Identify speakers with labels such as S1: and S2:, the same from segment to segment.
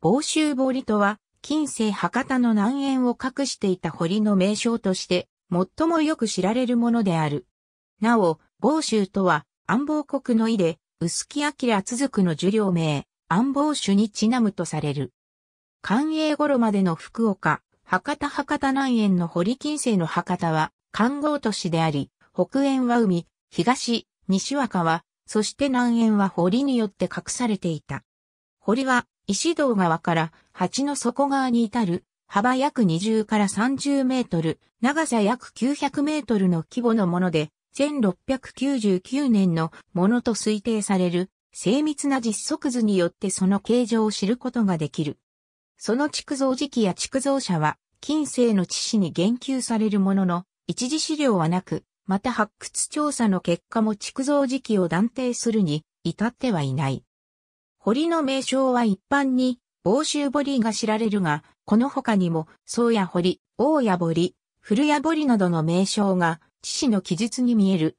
S1: 房州堀とは、近世博多の南縁を隠していた堀の名称として、最もよく知られるものである。なお、房州とは、安房国の井で、薄木明続くの受領名、安房種にちなむとされる。寛永頃までの福岡、博多博多南縁の堀近世の博多は、観光都市であり、北縁は海、東、西若は、そして南縁は堀によって隠されていた。堀は石堂川から鉢の底側に至る幅約20から30メートル、長さ約900メートルの規模のもので、1699年のものと推定される精密な実測図によってその形状を知ることができる。その築造時期や築造者は、近世の知史に言及されるものの、一次資料はなく、また発掘調査の結果も築造時期を断定するに至ってはいない。堀の名称は一般に、房州堀が知られるが、この他にも、宗谷堀、大谷堀、古谷堀などの名称が、父の記述に見える。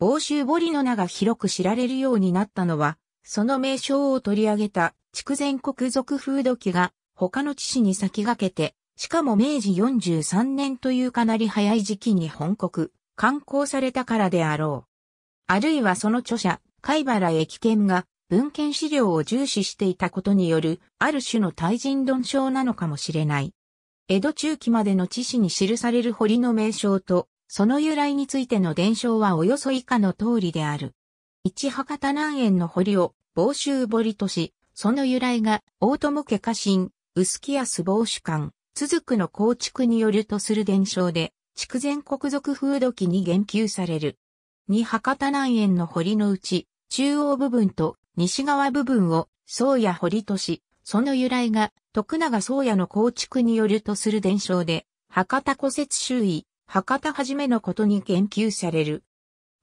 S1: 房州堀の名が広く知られるようになったのは、その名称を取り上げた、筑前国俗風土記が、他の父に先駆けて、しかも明治43年というかなり早い時期に本国、刊行されたからであろう。あるいはその著者、貝原駅見が、文献資料を重視していたことによる、ある種の対人論症なのかもしれない。江戸中期までの知史に記される堀の名称と、その由来についての伝承はおよそ以下の通りである。一博多南園の堀を、房州堀とし、その由来が、大友家家臣、薄木安房主官、続くの構築によるとする伝承で、筑前国族風土記に言及される。二博多南園の堀のうち、中央部分と西側部分を宗谷堀とし、その由来が徳永宗谷の構築によるとする伝承で、博多古節周囲、博多はじめのことに研究される。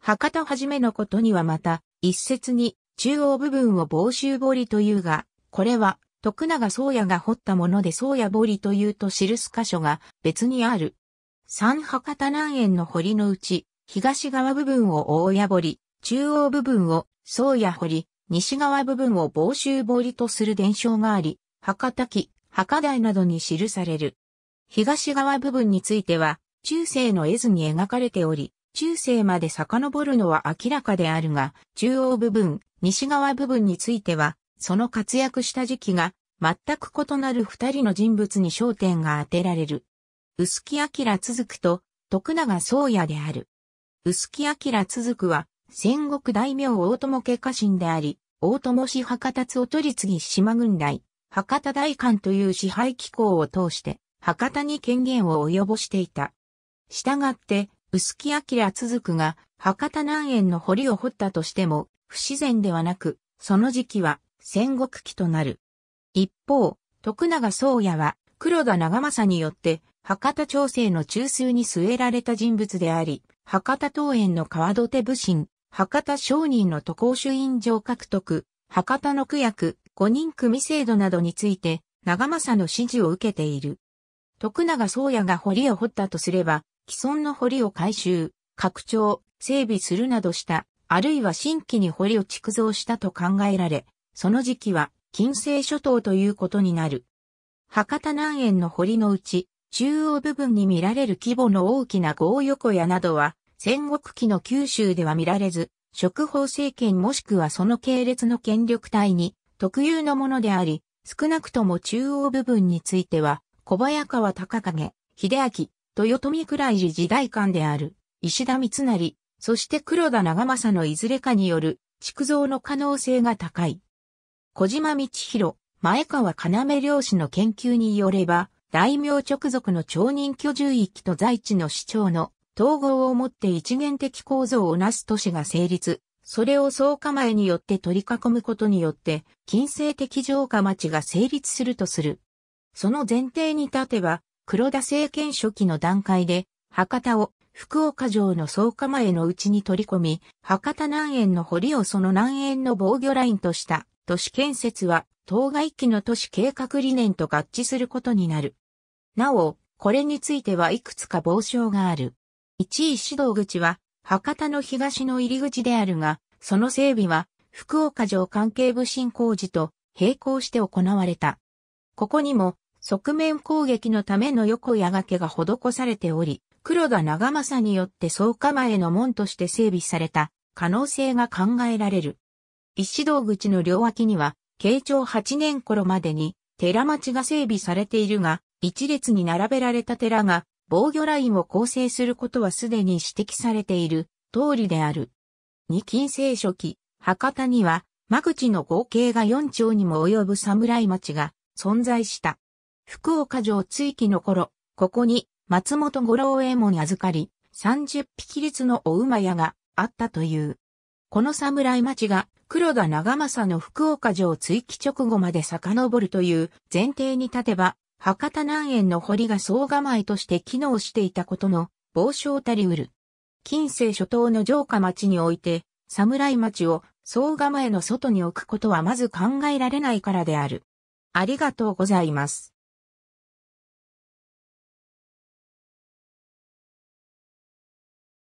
S1: 博多はじめのことにはまた、一説に中央部分を防州堀というが、これは徳永宗谷が掘ったもので宗谷堀というと記す箇所が別にある。三博多南園の堀のうち、東側部分を大谷堀、中央部分を宗谷堀、西側部分を房州堀とする伝承があり、博多記、博台などに記される。東側部分については、中世の絵図に描かれており、中世まで遡るのは明らかであるが、中央部分、西側部分については、その活躍した時期が、全く異なる二人の人物に焦点が当てられる。臼木明続くと、徳永宗也である。臼木明続くは、戦国大名大友家家臣であり、大友氏博多津を取り次ぎ島軍来、博多大官という支配機構を通して、博多に権限を及ぼしていた。従って、薄木明続くが、博多南園の堀を掘ったとしても、不自然ではなく、その時期は戦国期となる。一方、徳永宗也は、黒田長政によって、博多朝政の中枢に据えられた人物であり、博多東園の川戸手武神、博多商人の渡航主印状獲得、博多の区役、五人組制度などについて、長政の指示を受けている。徳永宗也が堀を掘ったとすれば、既存の堀を改修、拡張、整備するなどした、あるいは新規に堀を築造したと考えられ、その時期は、近世諸島ということになる。博多南園の堀のうち、中央部分に見られる規模の大きな豪横屋などは、戦国期の九州では見られず、食法政権もしくはその系列の権力体に特有のものであり、少なくとも中央部分については、小早川隆景、秀明、豊臣倉ら時代間である、石田三成、そして黒田長政のいずれかによる、築造の可能性が高い。小島道弘、前川要漁師の研究によれば、大名直属の町人居住域と在地の市長の統合をもって一元的構造をなす都市が成立、それを総構えによって取り囲むことによって、近世的城下町が成立するとする。その前提に立てば、黒田政権初期の段階で、博多を福岡城の総構えのうちに取り込み、博多南園の堀をその南園の防御ラインとした都市建設は、当該期の都市計画理念と合致することになる。なお、これについてはいくつか傍証がある。1位指導口は博多の東の入り口であるが、その整備は福岡城関係部進工事と並行して行われた。ここにも側面攻撃のための横矢掛が施されており、黒田長政によって総構への門として整備された可能性が考えられる。一指導口の両脇には、慶長8年頃までに寺町が整備されているが、一列に並べられた寺が防御ラインを構成することはすでに指摘されている通りである。二近世初期、博多には、間口の合計が4丁にも及ぶ侍町が存在した。福岡城追記の頃、ここに松本五郎衛門預かり、30匹列のお馬屋があったという。この侍町が黒田長政の福岡城追記直後まで遡るという前提に立てば、博多南園の堀が総構えとして機能していたことの傍章たりうる。近世初頭の城下町において、侍町を総構えの外に置くことはまず考えられないからである。ありがとうございます。